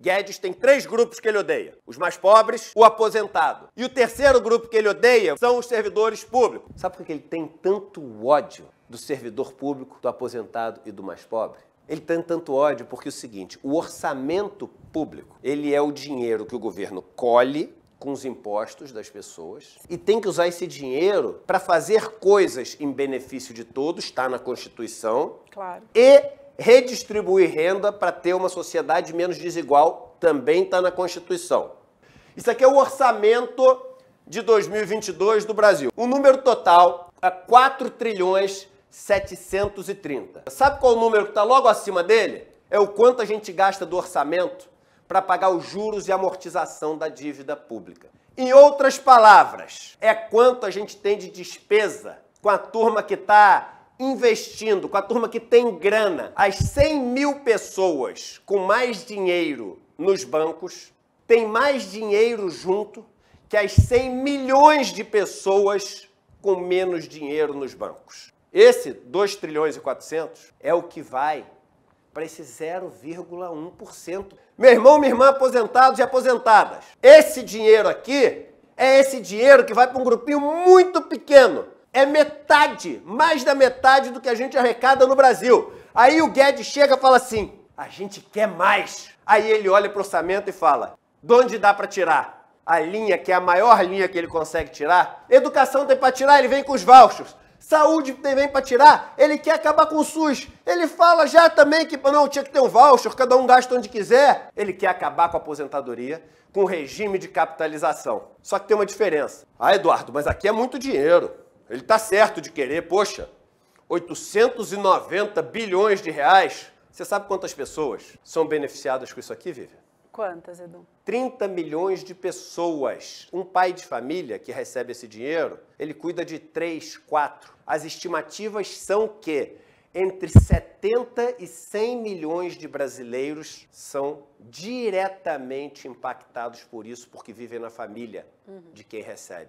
Guedes tem três grupos que ele odeia: os mais pobres, o aposentado. E o terceiro grupo que ele odeia são os servidores públicos. Sabe por que ele tem tanto ódio do servidor público, do aposentado e do mais pobre? Ele tem tanto ódio porque é o seguinte, o orçamento público, ele é o dinheiro que o governo colhe com os impostos das pessoas e tem que usar esse dinheiro para fazer coisas em benefício de todos, está na Constituição. Claro. E redistribuir renda para ter uma sociedade menos desigual também está na Constituição. Isso aqui é o orçamento de 2022 do Brasil. O número total é 4 trilhões 730. Sabe qual o número que está logo acima dele? É o quanto a gente gasta do orçamento para pagar os juros e amortização da dívida pública. Em outras palavras, é quanto a gente tem de despesa com a turma que está investindo com a turma que tem grana, as 100 mil pessoas com mais dinheiro nos bancos têm mais dinheiro junto que as 100 milhões de pessoas com menos dinheiro nos bancos. Esse 2 trilhões e 400 é o que vai para esse 0,1%. Meu irmão, minha irmã, aposentados e aposentadas. Esse dinheiro aqui é esse dinheiro que vai para um grupinho muito pequeno é metade, mais da metade do que a gente arrecada no Brasil. Aí o Guedes chega e fala assim: a gente quer mais. Aí ele olha para o orçamento e fala: de onde dá para tirar? A linha que é a maior linha que ele consegue tirar. Educação tem para tirar, ele vem com os vouchers. Saúde tem vem para tirar, ele quer acabar com o SUS. Ele fala já também que não tinha que ter um voucher, cada um gasta onde quiser. Ele quer acabar com a aposentadoria, com o regime de capitalização. Só que tem uma diferença. Ah, Eduardo, mas aqui é muito dinheiro. Ele está certo de querer, poxa, 890 bilhões de reais. Você sabe quantas pessoas são beneficiadas com isso aqui, Vivian? Quantas, Edu? 30 milhões de pessoas. Um pai de família que recebe esse dinheiro, ele cuida de 3, 4. As estimativas são que entre 70 e 100 milhões de brasileiros são diretamente impactados por isso, porque vivem na família uhum. de quem recebe.